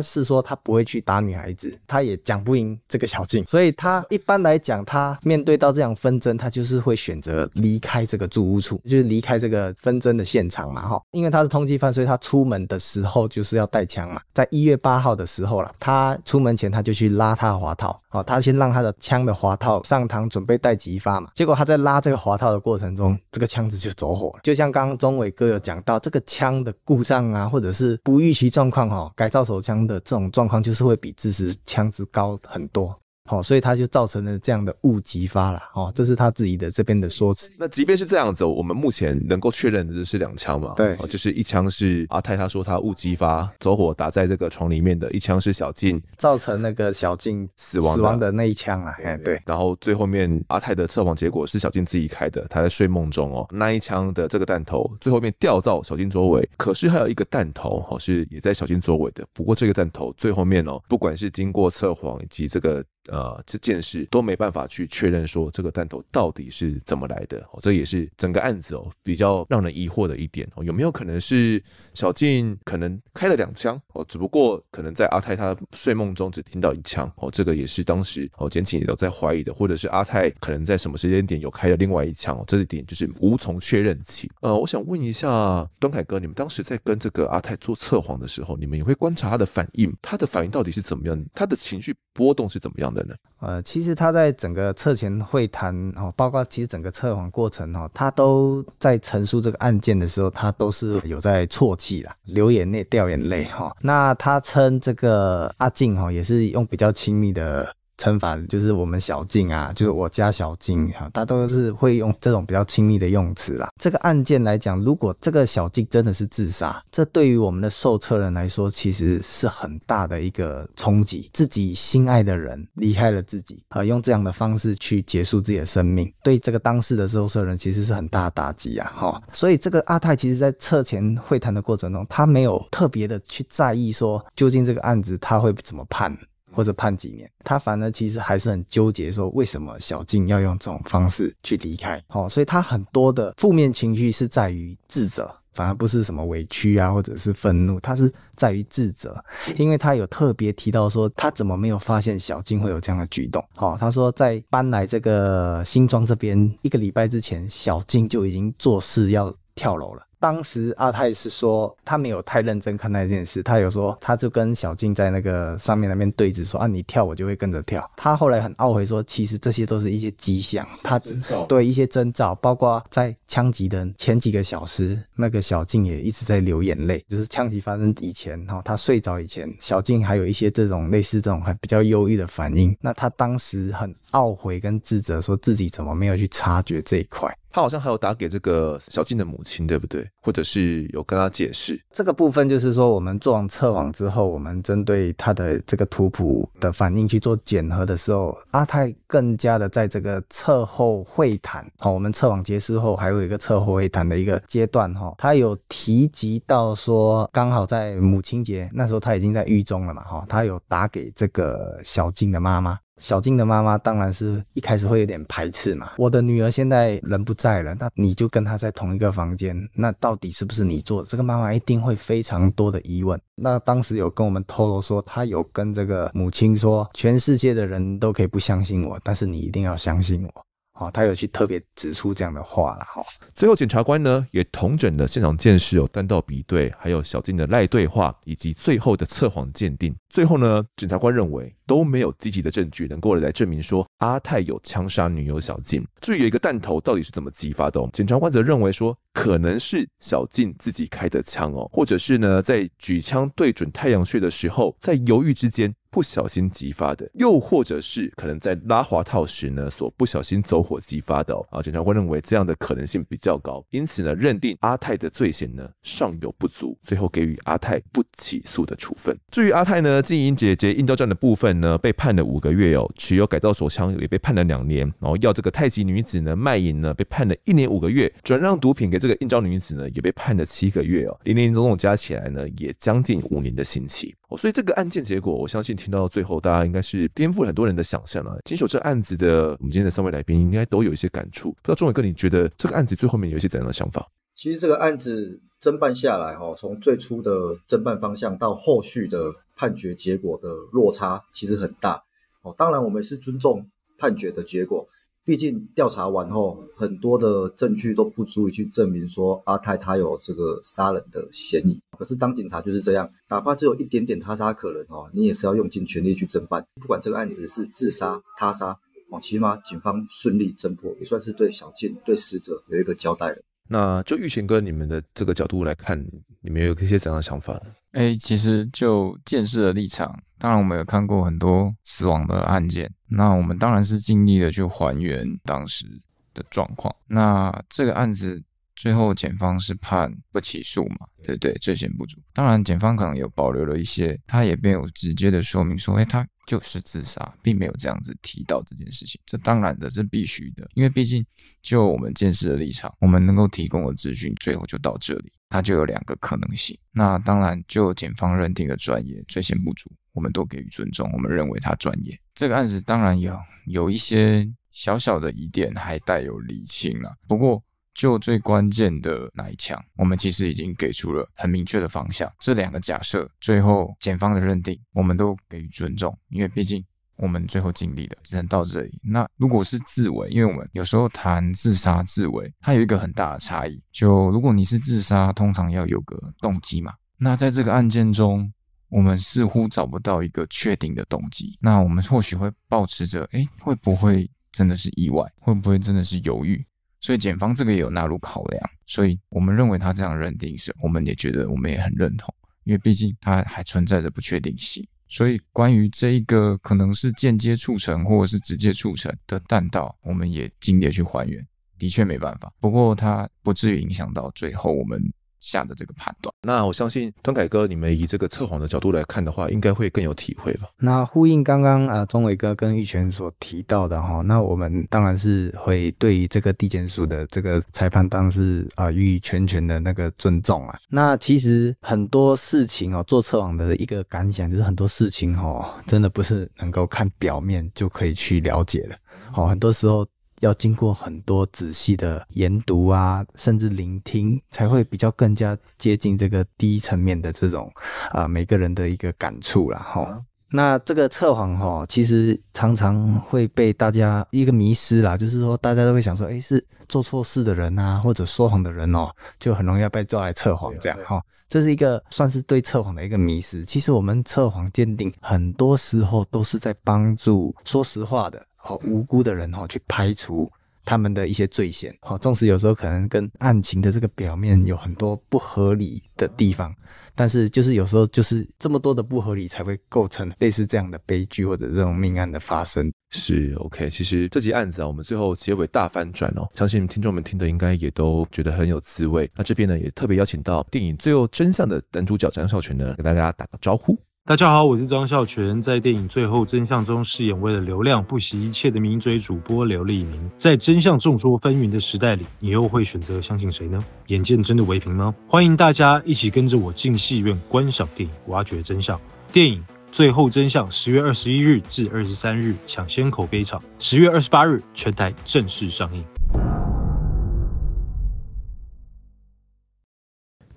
Speaker 2: 是说他不会去打女孩子，他也讲不赢这个小静，所以他一般来讲，他面对到这样纷争，他就是会选择离开这个住屋处，就是离开这个纷争的现场嘛哈。因为他是通缉犯，所以他出门的时候就是要带枪嘛。在一月八号。的时候了，他出门前他就去拉他的滑套，哦，他先让他的枪的滑套上膛，准备带急发嘛。结果他在拉这个滑套的过程中，这个枪子就走火了。就像刚刚钟伟哥有讲到，这个枪的故障啊，或者是不预期状况，哈，改造手枪的这种状况，就是会比支持枪子高很多。好，所以他就造成了这样的误击发了。哦，这是他自己的这边的说辞。
Speaker 3: 那即便是这样子，我们目前能够确认的是两枪嘛？对，就是一枪是阿泰，他说他误击发走火打在这个床里面的一枪是小静，
Speaker 2: 造成那个小静死亡死亡
Speaker 3: 的那一枪啊。对，然后最后面阿泰的测谎结果是小静自己开的，他在睡梦中哦，那一枪的这个弹头最后面掉到小静周围，可是还有一个弹头哦是也在小静周围的，不过这个弹头最后面哦，不管是经过测谎以及这个。呃，这件事都没办法去确认说这个弹头到底是怎么来的哦，这也是整个案子哦比较让人疑惑的一点哦，有没有可能是小静可能开了两枪哦，只不过可能在阿泰他睡梦中只听到一枪哦，这个也是当时哦检警也在怀疑的，或者是阿泰可能在什么时间点有开了另外一枪哦，这一点就是无从确认起。呃，我想问一下端凯哥，你们当时在跟这个阿泰做测谎的时候，你们也会观察他的反应，他的反应到底是怎么样，他的情绪波动是怎么样的？
Speaker 2: 呃，其实他在整个测前会谈哦，包括其实整个测谎过程哦，他都在陈述这个案件的时候，他都是有在啜泣啦，流眼泪、掉眼泪哈。那他称这个阿静哈，也是用比较亲密的。陈凡就是我们小静啊，就是我家小静啊，多都是会用这种比较亲密的用词啦。这个案件来讲，如果这个小静真的是自杀，这对于我们的受测人来说其实是很大的一个冲击，自己心爱的人离开了自己，啊，用这样的方式去结束自己的生命，对这个当事的受测人其实是很大的打击啊。哈，所以这个阿泰其实在测前会谈的过程中，他没有特别的去在意说究竟这个案子他会怎么判。或者判几年，他反而其实还是很纠结，说为什么小静要用这种方式去离开，好，所以他很多的负面情绪是在于自责，反而不是什么委屈啊，或者是愤怒，他是在于自责，因为他有特别提到说，他怎么没有发现小静会有这样的举动，好，他说在搬来这个新庄这边一个礼拜之前，小静就已经做事要跳楼了。当时阿泰是说，他没有太认真看待这件事。他有说，他就跟小静在那个上面那边对峙说：“啊，你跳，我就会跟着跳。”他后来很懊悔说，其实这些都是一些迹象，他对一些征兆，包括在枪击的前几个小时，那个小静也一直在流眼泪，就是枪击发生以前哈，他睡着以前，小静还有一些这种类似这种还比较忧郁的反应。那他当时很懊悔跟自责，说自己怎么没有去察觉这一块。
Speaker 3: 他好像还有打给这个小静的母亲，对不对？或者是有跟他解释
Speaker 2: 这个部分，就是说我们做完测网之后，我们针对他的这个图谱的反应去做检核的时候，阿泰更加的在这个测后会谈，好，我们测网结束后还有一个测后会谈的一个阶段，哈，他有提及到说，刚好在母亲节那时候，他已经在狱中了嘛，哈，他有打给这个小静的妈妈。小静的妈妈当然是一开始会有点排斥嘛，我的女儿现在人不在了，那你就跟她在同一个房间，那到底是不是你做的？这个妈妈一定会非常多的疑问。那当时有跟我们透露说，她有跟这个母亲说，全世界的人都可以不相信我，但是你一定要相信我。哦，他有去特别指出这样的话了。哈，
Speaker 3: 最后检察官呢也同整了现场见识，有单道比对，还有小静的赖对话以及最后的测谎鉴定。最后呢，检察官认为。都没有积极的证据能够来证明说阿泰有枪杀女友小静。至于有一个弹头到底是怎么激发的，哦，检察官则认为说可能是小静自己开的枪哦，或者是呢在举枪对准太阳穴的时候，在犹豫之间不小心激发的，又或者是可能在拉滑套时呢所不小心走火激发的哦。啊。检察官认为这样的可能性比较高，因此呢认定阿泰的罪嫌呢尚有不足，最后给予阿泰不起诉的处分。至于阿泰呢经营姐姐印钞站的部分。呢，被判了五个月哦，持有改造手枪也被判了两年，然后要这个太极女子呢卖淫呢，被判了一年五个月，转让毒品给这个应召女子呢，也被判了七个月哦，零零总总加起来呢，也将近五年的刑期哦，所以这个案件结果，我相信听到最后，大家应该是颠覆很多人的想象了。经手这案子的我们今天的三位来宾，应该都有一些感触。不知道钟伟哥，你觉得这个案子最后面有一些怎样的想法？
Speaker 1: 其实这个案子侦办下来，哈，从最初的侦办方向到后续的判决结果的落差其实很大，哦，当然我们也是尊重判决的结果，毕竟调查完后很多的证据都不足以去证明说阿泰他有这个杀人的嫌疑。可是当警察就是这样，哪怕只有一点点他杀可能，哦，你也是要用尽全力去侦办，不管这个案子是自杀、他杀，哦，起码警方顺利侦破也算是对小静、对死者有一个交代了。那就玉
Speaker 3: 琴哥，你们的这个角度来看，你们有一些怎样的想法？哎，其实就见事的立场，
Speaker 4: 当然我们有看过很多死亡的案件，那我们当然是尽力的去还原当时的状况。那这个案子。最后，检方是判不起诉嘛，对不对？罪嫌不足。当然，检方可能也保留了一些，他也没有直接的说明说，哎，他就是自杀，并没有这样子提到这件事情。这当然的，这必须的，因为毕竟就我们见识的立场，我们能够提供的资讯，最后就到这里。他就有两个可能性。那当然，就检方认定的专业罪嫌不足，我们都给予尊重。我们认为他专业。这个案子当然有有一些小小的疑点，还带有理清啊。不过。就最关键的那一枪，我们其实已经给出了很明确的方向。这两个假设，最后检方的认定，我们都给予尊重，因为毕竟我们最后尽力的只能到这里。那如果是自卫，因为我们有时候谈自杀、自卫，它有一个很大的差异。就如果你是自杀，通常要有个动机嘛。那在这个案件中，我们似乎找不到一个确定的动机。那我们或许会保持着，哎，会不会真的是意外？会不会真的是犹豫？所以检方这个也有纳入考量，所以我们认为他这样认定是，我们也觉得我们也很认同，因为毕竟他还存在着不确定性。所以关于这一个可能是间接促成或者是直接促成的弹道，我们也尽力去还原，的确没办法。不过它不至于影响到
Speaker 3: 最后我们。下的这个判断，那我相信端凯哥，你们以这个测谎的角度来看的话，应该会更有体会吧？
Speaker 2: 那呼应刚刚啊，钟伟哥跟玉泉所提到的哈，那我们当然是会对于这个地检署的这个裁判，当然是啊，予以全权的那个尊重啊。那其实很多事情哦，做测谎的一个感想就是很多事情哦，真的不是能够看表面就可以去了解的哦，很多时候。要经过很多仔细的研读啊，甚至聆听，才会比较更加接近这个第一层面的这种啊每个人的一个感触啦，哈。那这个测谎哈，其实常常会被大家一个迷失啦，就是说大家都会想说，哎，是做错事的人啊，或者说谎的人哦，就很容易要被抓来测谎这样哈。这是一个算是对测谎的一个迷失。其实我们测谎鉴定很多时候都是在帮助说实话的。好无辜的人哈，去排除他们的一些罪嫌。好，纵使有时候可能跟案情的这个表面有很多不合理的地方，但是就是有时候就是这么多的不合
Speaker 3: 理才会构成类似这样的悲剧或者这种命案的发生。是 OK，其实这集案子啊，我们最后结尾大反转哦，相信听众们听的应该也都觉得很有滋味。那这边呢，也特别邀请到电影最后真相的男主角张孝全呢，给大家打个招呼。大家好，我是张孝全，在电影《最后真相》中饰演为了流量不惜一切的名嘴主播刘立明。在真相众说纷纭的时代里，你又会选择相信谁呢？眼见真的为凭吗？欢迎大家一起跟着我进戏院观赏电影，挖掘真相。电影《最后真相》十月二十一日至二十三日抢先口碑场，十月二十八日全台正式上映。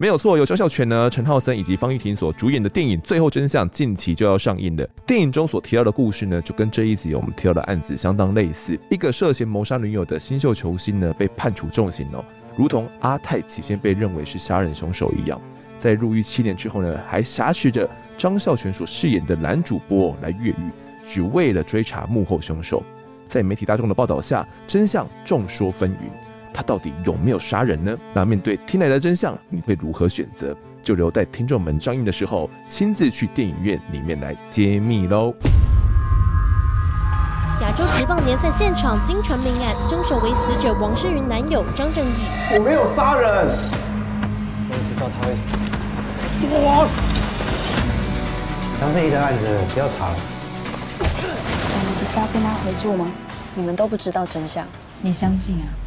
Speaker 3: 没有错，由肖孝全呢、陈浩森以及方玉婷所主演的电影《最后真相》近期就要上映了。电影中所提到的故事呢，就跟这一集我们提到的案子相当类似。一个涉嫌谋杀女友的新秀球星呢，被判处重刑哦，如同阿泰起先被认为是杀人凶手一样。在入狱七年之后呢，还挟持着张孝全所饰演的男主播来越狱，只为了追查幕后凶手。在媒体大众的报道下，真相众说纷纭。他到底有没有杀人呢？那面对听来的真相，你会如何选择？就留待听众们上映的时候亲自去电影院里面来揭秘喽。
Speaker 4: 亚洲职棒联赛现
Speaker 2: 场惊传命案，凶手为死者王诗云男友张正义。
Speaker 1: 我没有杀人。我也不知道他会死。说谎！张正义的案子不要查了。我们不是要跟他合作吗？你们
Speaker 3: 都不知道真相，
Speaker 4: 你相信啊？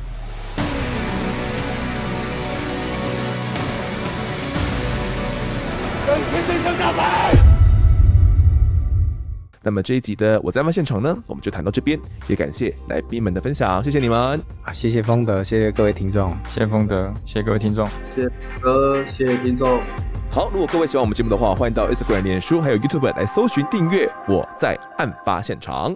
Speaker 4: 我们先大声
Speaker 3: 那么这一集的我在外现场呢，我们就谈到这边，也感谢来宾们的分享，谢谢你们啊，谢谢丰德，谢谢各位听众，谢谢丰德，谢谢各位听众，谢谢丰谢谢听众。好，如果各位喜欢我们节目的话，欢迎到 Instagram、脸书还有 YouTube 来搜寻订阅《我在案发现场》。